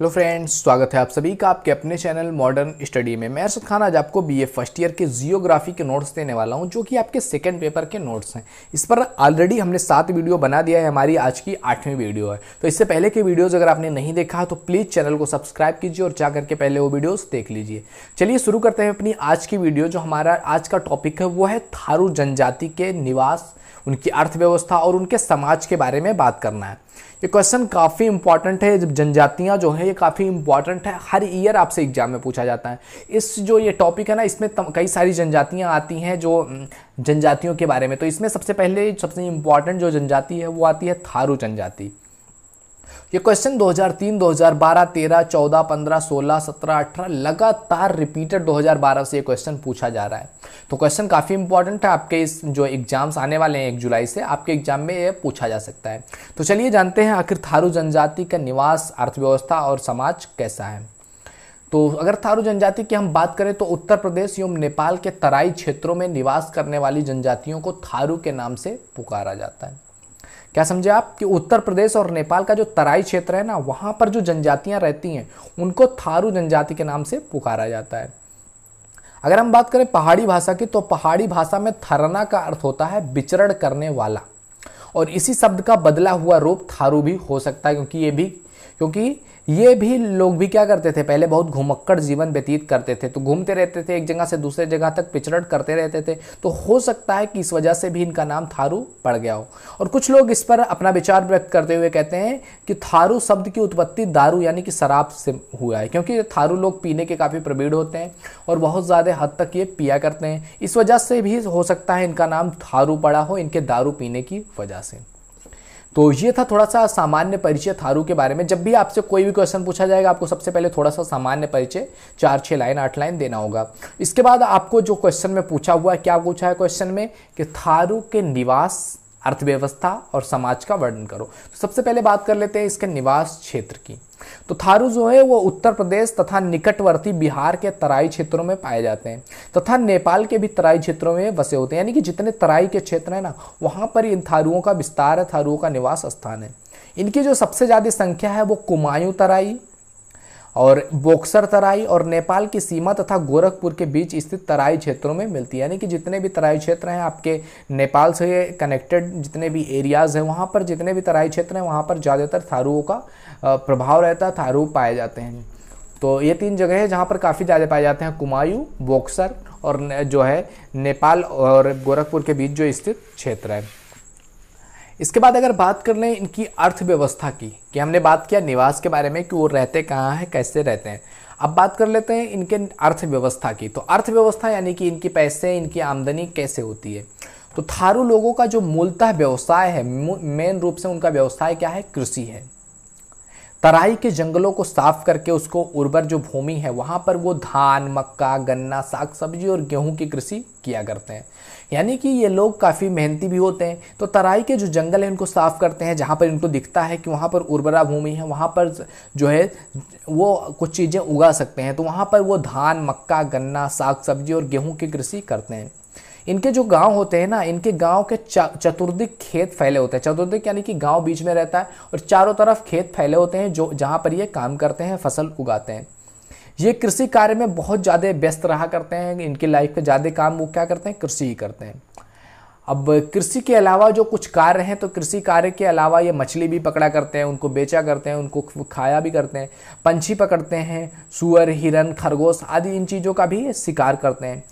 hello friends स्वागत है आप सभी का आपके अपने चैनल मॉडर्न स्टडी में मैं अरसद खान आज आपको बीए फर्स्ट ईयर के जियोग्राफी के नोट्स देने वाला हूं जो कि आपके सेकंड पेपर के नोट्स हैं इस पर ऑलरेडी हमने सात वीडियो बना दिया है हमारी आज की आठवीं वीडियो है तो इससे पहले के वीडियोज़ अगर आपने नहीं देखा तो प्लीज़ चैनल को सब्सक्राइब कीजिए और जा करके पहले वो वीडियोज़ देख लीजिए चलिए शुरू करते हैं अपनी आज की वीडियो जो हमारा आज का टॉपिक है वो है थारू जनजाति के निवास उनकी अर्थव्यवस्था और उनके समाज के बारे में बात करना है ये क्वेश्चन काफ़ी इंपॉर्टेंट है जब जनजातियाँ जो हैं ये काफ़ी इंपॉर्टेंट है हर ईयर आपसे एग्जाम में पूछा जाता है इस जो ये टॉपिक है ना इसमें कई सारी जनजातियाँ आती हैं जो जनजातियों के बारे में तो इसमें सबसे पहले सबसे इंपॉर्टेंट जो जनजाति है वो आती है थारू जनजाति ये क्वेश्चन 2003, 2012, 13, 14, 15, 16, 17, 18 लगातार रिपीटेड 2012 से ये क्वेश्चन पूछा जा रहा है तो क्वेश्चन काफ़ी इंपॉर्टेंट है आपके इस जो एग्जाम्स आने वाले हैं एक जुलाई से आपके एग्जाम में ये पूछा जा सकता है तो चलिए जानते हैं आखिर थारू जनजाति का निवास अर्थव्यवस्था और समाज कैसा है तो अगर थारू जनजाति की हम बात करें तो उत्तर प्रदेश एवं नेपाल के तराई क्षेत्रों में निवास करने वाली जनजातियों को थारू के नाम से पुकारा जाता है क्या समझे आप कि उत्तर प्रदेश और नेपाल का जो तराई क्षेत्र है ना वहां पर जो जनजातियां रहती हैं उनको थारू जनजाति के नाम से पुकारा जाता है अगर हम बात करें पहाड़ी भाषा की तो पहाड़ी भाषा में थरना का अर्थ होता है विचरण करने वाला और इसी शब्द का बदला हुआ रूप थारू भी हो सकता है क्योंकि ये भी क्योंकि ये भी लोग भी क्या करते थे पहले बहुत घुमक्कड़ जीवन व्यतीत करते थे तो घूमते रहते थे एक जगह से दूसरे जगह तक पिचरट करते रहते थे तो हो सकता है कि इस वजह से भी इनका नाम थारू पड़ गया हो और कुछ लोग इस पर अपना विचार व्यक्त करते हुए कहते हैं कि थारू शब्द की उत्पत्ति दारू यानी कि शराब से हुआ है क्योंकि थारू लोग पीने के काफ़ी प्रवीण होते हैं और बहुत ज़्यादा हद तक ये पिया करते हैं इस वजह से भी हो सकता है इनका नाम थारू पड़ा हो इनके दारू पीने की वजह से तो ये था थोड़ा सा सामान्य परिचय थारू के बारे में जब भी आपसे कोई भी क्वेश्चन पूछा जाएगा आपको सबसे पहले थोड़ा सा सामान्य परिचय चार छः लाइन आठ लाइन देना होगा इसके बाद आपको जो क्वेश्चन में पूछा हुआ है क्या पूछा है क्वेश्चन में कि थारू के निवास अर्थव्यवस्था और समाज का वर्णन करो तो सबसे पहले बात कर लेते हैं इसके निवास क्षेत्र की तो थारू जो है वो उत्तर प्रदेश तथा निकटवर्ती बिहार के तराई क्षेत्रों में पाए जाते हैं तथा नेपाल के भी तराई क्षेत्रों में बसे होते हैं यानी कि जितने तराई के क्षेत्र हैं ना वहाँ पर इन थारुओं का विस्तार है थारुओं का निवास स्थान है इनकी जो सबसे ज़्यादा संख्या है वो कुमायूं तराई और बोक्सर तराई और नेपाल की सीमा तथा गोरखपुर के बीच स्थित तराई क्षेत्रों में मिलती है यानी कि जितने भी तराई क्षेत्र हैं आपके नेपाल से कनेक्टेड जितने भी एरियाज़ हैं वहाँ पर जितने भी तराई क्षेत्र हैं वहाँ पर ज़्यादातर थारूओं का प्रभाव रहता है थारू पाए जाते हैं तो ये तीन जगह है जहाँ पर काफ़ी ज़्यादा पाए जाते हैं कुमायूं बोक्सर और जो है नेपाल और गोरखपुर के बीच जो स्थित क्षेत्र है इसके बाद अगर बात कर लें इनकी अर्थव्यवस्था की कि हमने बात किया निवास के बारे में कि वो रहते कहाँ हैं कैसे रहते हैं अब बात कर लेते हैं इनके अर्थव्यवस्था की तो अर्थव्यवस्था यानी कि इनकी पैसे इनकी आमदनी कैसे होती है तो थारू लोगों का जो मूलतः व्यवसाय है मेन रूप से उनका व्यवसाय क्या है कृषि है तराई के जंगलों को साफ करके उसको उर्वर जो भूमि है वहाँ पर वो धान मक्का गन्ना साग सब्जी और गेहूं की कृषि किया करते हैं यानी कि ये लोग काफ़ी मेहनती भी होते हैं तो तराई के जो जंगल हैं उनको साफ करते हैं जहाँ पर इनको दिखता है कि वहाँ पर उर्वरा भूमि है वहाँ पर जो है वो कुछ चीज़ें उगा सकते हैं तो वहाँ पर वो धान मक्का गन्ना साग सब्जी और गेहूँ की कृषि करते हैं इनके जो गांव होते हैं ना इनके गांव के चतुर्दिक खेत फैले होते हैं चतुर्दिक यानी कि गांव बीच में रहता है और चारों तरफ खेत फैले होते हैं जो जहां पर ये काम करते हैं फसल उगाते हैं ये कृषि कार्य में बहुत ज़्यादा व्यस्त रहा करते हैं इनकी लाइफ में ज़्यादा काम वो क्या करते हैं कृषि ही करते हैं अब कृषि के अलावा जो कुछ कार्य हैं तो कृषि कार्य के अलावा ये मछली भी पकड़ा करते हैं उनको बेचा करते हैं उनको खाया भी करते हैं पंछी पकड़ते हैं सुअर हिरन खरगोश आदि इन चीज़ों का भी शिकार करते हैं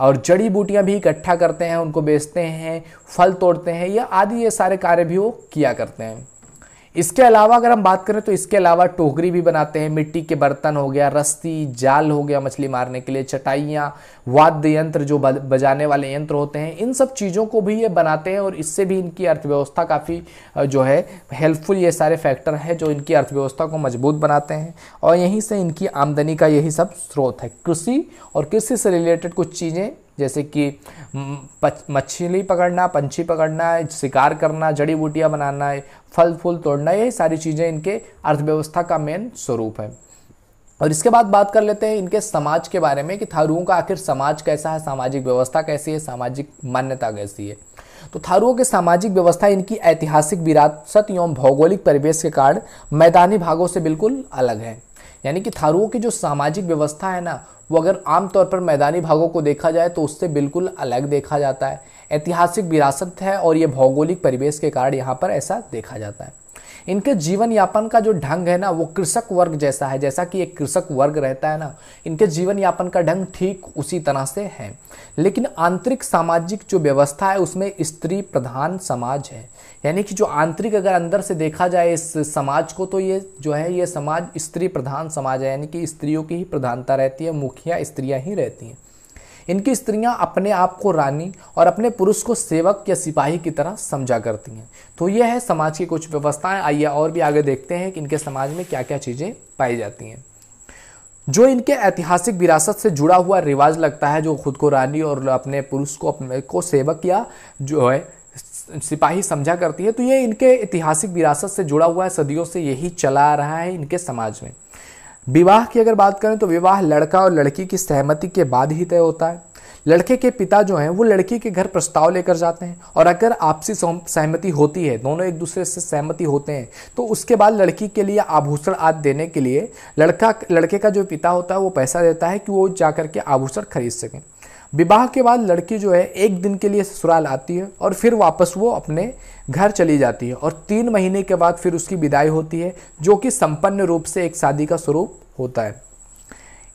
और जड़ी बूटियाँ भी इकट्ठा करते हैं उनको बेचते हैं फल तोड़ते हैं या आदि ये सारे कार्य भी वो किया करते हैं इसके अलावा अगर हम बात करें तो इसके अलावा टोकरी भी बनाते हैं मिट्टी के बर्तन हो गया रस्सी जाल हो गया मछली मारने के लिए चटाइयाँ वाद्य यंत्र जो बजाने वाले यंत्र होते हैं इन सब चीज़ों को भी ये बनाते हैं और इससे भी इनकी अर्थव्यवस्था काफ़ी जो है हेल्पफुल ये सारे फैक्टर हैं जो इनकी अर्थव्यवस्था को मजबूत बनाते हैं और यहीं से इनकी आमदनी का यही सब स्रोत है कृषि और कृषि से रिलेटेड कुछ चीज़ें जैसे कि मछली पकड़ना पंछी पकड़ना शिकार करना जड़ी बूटियाँ बनाना है फल फूल तोड़ना ये सारी चीज़ें इनके अर्थव्यवस्था का मेन स्वरूप है और इसके बाद बात कर लेते हैं इनके समाज के बारे में कि थारुओं का आखिर समाज कैसा है सामाजिक व्यवस्था कैसी है सामाजिक मान्यता कैसी है तो थारुओं की सामाजिक व्यवस्था इनकी ऐतिहासिक विरासत एवं भौगोलिक परिवेश के कारण मैदानी भागों से बिल्कुल अलग है यानी कि थारुओं की जो सामाजिक व्यवस्था है ना वो अगर आमतौर पर मैदानी भागों को देखा जाए तो उससे बिल्कुल अलग देखा जाता है ऐतिहासिक विरासत है और ये भौगोलिक परिवेश के कारण यहाँ पर ऐसा देखा जाता है इनके जीवन यापन का जो ढंग है ना वो कृषक वर्ग जैसा है जैसा कि एक कृषक वर्ग रहता है ना इनके जीवन यापन का ढंग ठीक उसी तरह से है लेकिन आंतरिक सामाजिक जो व्यवस्था है उसमें स्त्री प्रधान समाज है यानी कि जो आंतरिक अगर अंदर से देखा जाए इस समाज को तो ये जो है ये समाज स्त्री प्रधान समाज है यानी कि स्त्रियों की ही प्रधानता रहती है मुखिया स्त्रियाँ ही रहती हैं इनकी स्त्रियां अपने आप को रानी और अपने पुरुष को सेवक या सिपाही की तरह समझा करती हैं तो यह है समाज की कुछ व्यवस्थाएं आइए और भी आगे देखते हैं कि इनके समाज में क्या क्या चीज़ें पाई जाती हैं जो इनके ऐतिहासिक विरासत से जुड़ा हुआ रिवाज लगता है जो खुद को रानी और अपने पुरुष को अपने को सेवक या जो है सिपाही समझा करती है तो ये इनके ऐतिहासिक विरासत से जुड़ा हुआ है सदियों से यही चला आ रहा है इनके समाज में विवाह की अगर बात करें तो विवाह लड़का और लड़की की सहमति के बाद ही तय होता है लड़के के पिता जो हैं वो लड़की के घर प्रस्ताव लेकर जाते हैं और अगर आपसी सहमति होती है दोनों एक दूसरे से सहमति होते हैं तो उसके बाद लड़की के लिए आभूषण आदि देने के लिए लड़का लड़के का जो पिता होता है वो पैसा देता है कि वो जा करके आभूषण खरीद सकें विवाह के बाद लड़की जो है एक दिन के लिए ससुराल आती है और फिर वापस वो अपने घर चली जाती है और तीन महीने के बाद फिर उसकी विदाई होती है जो कि संपन्न रूप से एक शादी का स्वरूप होता है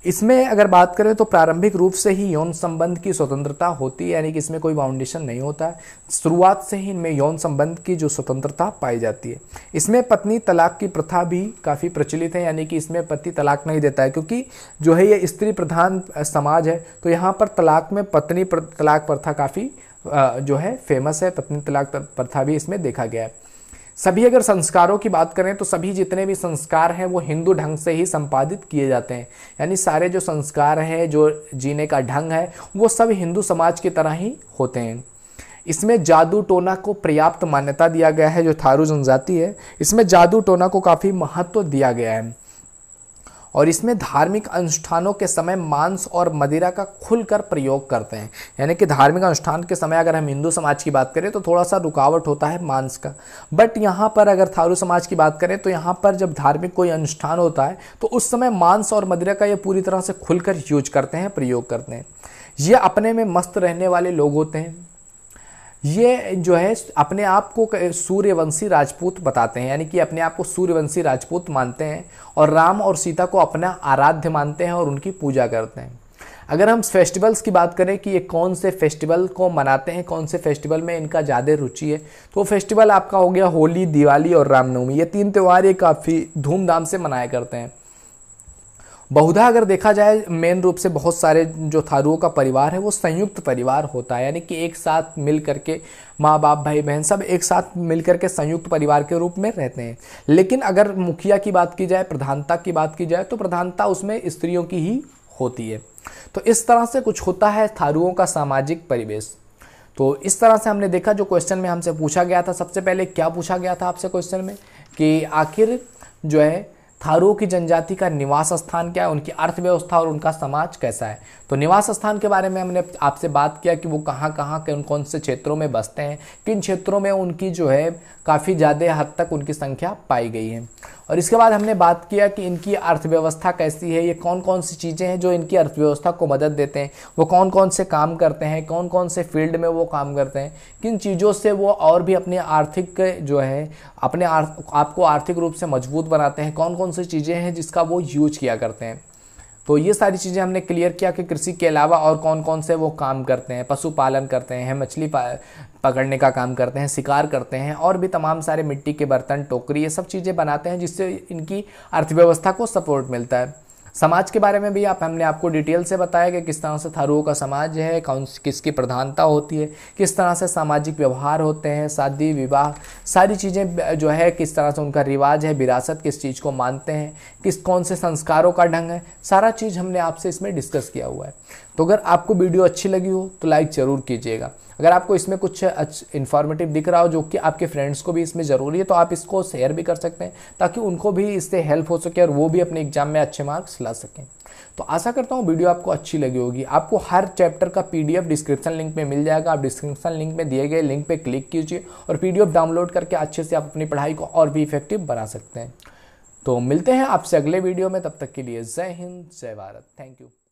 इसमें अगर बात करें तो प्रारंभिक रूप से ही यौन संबंध की स्वतंत्रता होती है यानी कि इसमें कोई बाउंडेशन नहीं होता है शुरुआत से ही इनमें यौन संबंध की जो स्वतंत्रता पाई जाती है इसमें पत्नी तलाक की प्रथा भी काफ़ी प्रचलित है यानी कि इसमें पति तलाक नहीं देता है क्योंकि जो है ये स्त्री प्रधान समाज है तो यहाँ पर तलाक में पत्नी तलाक प्रथा काफ़ी जो है फेमस है पत्नी तलाक प्रथा भी इसमें देखा गया है सभी अगर संस्कारों की बात करें तो सभी जितने भी संस्कार हैं वो हिंदू ढंग से ही संपादित किए जाते हैं यानी सारे जो संस्कार हैं जो जीने का ढंग है वो सब हिंदू समाज की तरह ही होते हैं इसमें जादू टोना को पर्याप्त मान्यता दिया गया है जो थारू जनजाति है इसमें जादू टोना को काफ़ी महत्व दिया गया है और इसमें धार्मिक अनुष्ठानों के समय मांस और मदिरा का खुलकर प्रयोग करते हैं यानी कि धार्मिक अनुष्ठान के समय अगर हम हिंदू समाज की बात करें तो थोड़ा सा रुकावट होता है मांस का बट यहाँ पर अगर थारू समाज की बात करें तो यहाँ पर जब धार्मिक कोई अनुष्ठान होता है तो उस समय मांस और मदिरा का ये पूरी तरह से खुलकर यूज करते हैं प्रयोग करते हैं ये अपने में मस्त रहने वाले लोग होते हैं ये जो है अपने आप को सूर्यवंशी राजपूत बताते हैं यानी कि अपने आप को सूर्यवंशी राजपूत मानते हैं और राम और सीता को अपना आराध्य मानते हैं और उनकी पूजा करते हैं अगर हम फेस्टिवल्स की बात करें कि ये कौन से फेस्टिवल को मनाते हैं कौन से फेस्टिवल में इनका ज़्यादा रुचि है तो फेस्टिवल आपका हो गया होली दिवाली और रामनवमी ये तीन त्यौहार ये काफ़ी धूमधाम से मनाया करते हैं बहुधा अगर देखा जाए मेन रूप से बहुत सारे जो थारुओं का परिवार है वो संयुक्त परिवार होता है यानी कि एक साथ मिल करके माँ बाप भाई बहन सब एक साथ मिल करके संयुक्त परिवार के रूप में रहते हैं लेकिन अगर मुखिया की बात की जाए प्रधानता की बात की जाए तो प्रधानता उसमें स्त्रियों की ही होती है तो इस तरह से कुछ होता है थारुओं का सामाजिक परिवेश तो इस तरह से हमने देखा जो क्वेश्चन में हमसे पूछा गया था सबसे पहले क्या पूछा गया था आपसे क्वेश्चन में कि आखिर जो है थारू की जनजाति का निवास स्थान क्या है उनकी अर्थव्यवस्था और उनका समाज कैसा है तो निवास स्थान के बारे में हमने आपसे बात किया कि वो कहाँ कहाँ कौन कौन से क्षेत्रों में बसते हैं किन क्षेत्रों में उनकी जो है काफ़ी ज़्यादा हद तक उनकी संख्या पाई गई है और इसके बाद हमने बात किया कि इनकी अर्थव्यवस्था कैसी है ये कौन कौन सी चीज़ें हैं जो इनकी अर्थव्यवस्था को मदद देते हैं वो कौन कौन से काम करते हैं कौन कौन से फील्ड में वो काम करते हैं किन चीज़ों से वो और भी अपने आर्थिक जो है अपने आर्थ, आपको आर्थिक रूप से मजबूत बनाते हैं कौन कौन सी चीज़ें हैं जिसका वो यूज किया करते हैं तो ये सारी चीज़ें हमने क्लियर किया कि कृषि के अलावा और कौन कौन से वो काम करते हैं पशुपालन करते हैं मछली पकड़ने का काम करते हैं शिकार करते हैं और भी तमाम सारे मिट्टी के बर्तन टोकरी ये सब चीज़ें बनाते हैं जिससे इनकी अर्थव्यवस्था को सपोर्ट मिलता है समाज के बारे में भी आप हमने आपको डिटेल से बताया कि किस तरह से थारुओं का समाज है कौन किसकी प्रधानता होती है किस तरह से सामाजिक व्यवहार होते हैं शादी विवाह सारी चीज़ें जो है किस तरह से उनका रिवाज है विरासत किस चीज़ को मानते हैं किस कौन से संस्कारों का ढंग है सारा चीज़ हमने आपसे इसमें डिस्कस किया हुआ है तो अगर आपको वीडियो अच्छी लगी हो तो लाइक ज़रूर कीजिएगा अगर आपको इसमें कुछ इन्फॉर्मेटिव दिख रहा हो जो कि आपके फ्रेंड्स को भी इसमें ज़रूरी है तो आप इसको शेयर भी कर सकते हैं ताकि उनको भी इससे हेल्प हो सके और वो भी अपने एग्जाम में अच्छे मार्क्स ला सकें तो आशा करता हूँ वीडियो आपको अच्छी लगी होगी आपको हर चैप्टर का पीडीएफ डिस्क्रिप्शन लिंक में मिल जाएगा आप डिस्क्रिप्शन लिंक में दिए गए लिंक पर क्लिक कीजिए और पीडीएफ डाउनलोड करके अच्छे से आप अपनी पढ़ाई को और भी इफेक्टिव बना सकते हैं तो मिलते हैं आपसे अगले वीडियो में तब तक के लिए जय हिंद जय भारत थैंक यू